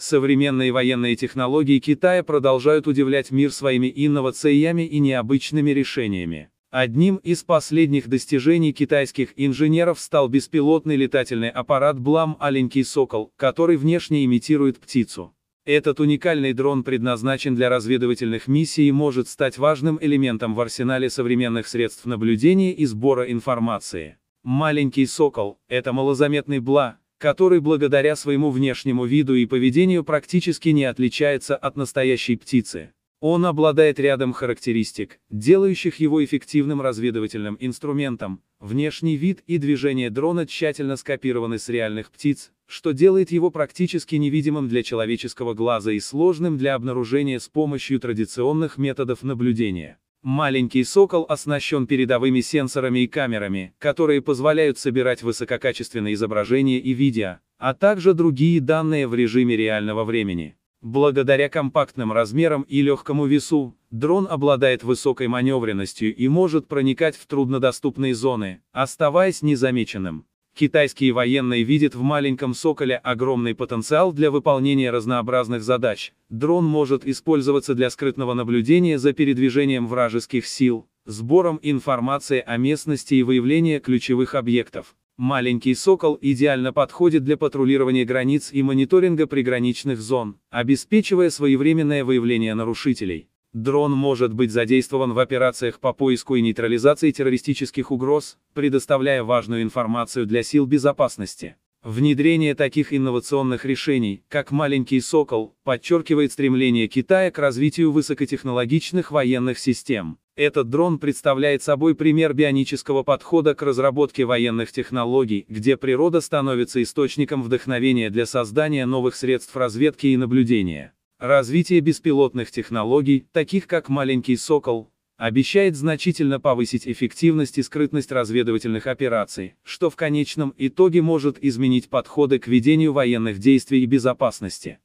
Современные военные технологии Китая продолжают удивлять мир своими инновациями и необычными решениями. Одним из последних достижений китайских инженеров стал беспилотный летательный аппарат «Блам Аленький Сокол», который внешне имитирует птицу. Этот уникальный дрон предназначен для разведывательных миссий и может стать важным элементом в арсенале современных средств наблюдения и сбора информации. Маленький сокол – это малозаметный бла, который благодаря своему внешнему виду и поведению практически не отличается от настоящей птицы. Он обладает рядом характеристик, делающих его эффективным разведывательным инструментом. Внешний вид и движение дрона тщательно скопированы с реальных птиц, что делает его практически невидимым для человеческого глаза и сложным для обнаружения с помощью традиционных методов наблюдения. Маленький «Сокол» оснащен передовыми сенсорами и камерами, которые позволяют собирать высококачественные изображения и видео, а также другие данные в режиме реального времени. Благодаря компактным размерам и легкому весу, дрон обладает высокой маневренностью и может проникать в труднодоступные зоны, оставаясь незамеченным. Китайские военные видят в маленьком «Соколе» огромный потенциал для выполнения разнообразных задач. Дрон может использоваться для скрытного наблюдения за передвижением вражеских сил, сбором информации о местности и выявления ключевых объектов. Маленький «Сокол» идеально подходит для патрулирования границ и мониторинга приграничных зон, обеспечивая своевременное выявление нарушителей. Дрон может быть задействован в операциях по поиску и нейтрализации террористических угроз, предоставляя важную информацию для сил безопасности. Внедрение таких инновационных решений, как «Маленький сокол», подчеркивает стремление Китая к развитию высокотехнологичных военных систем. Этот дрон представляет собой пример бионического подхода к разработке военных технологий, где природа становится источником вдохновения для создания новых средств разведки и наблюдения. Развитие беспилотных технологий, таких как «Маленький Сокол», обещает значительно повысить эффективность и скрытность разведывательных операций, что в конечном итоге может изменить подходы к ведению военных действий и безопасности.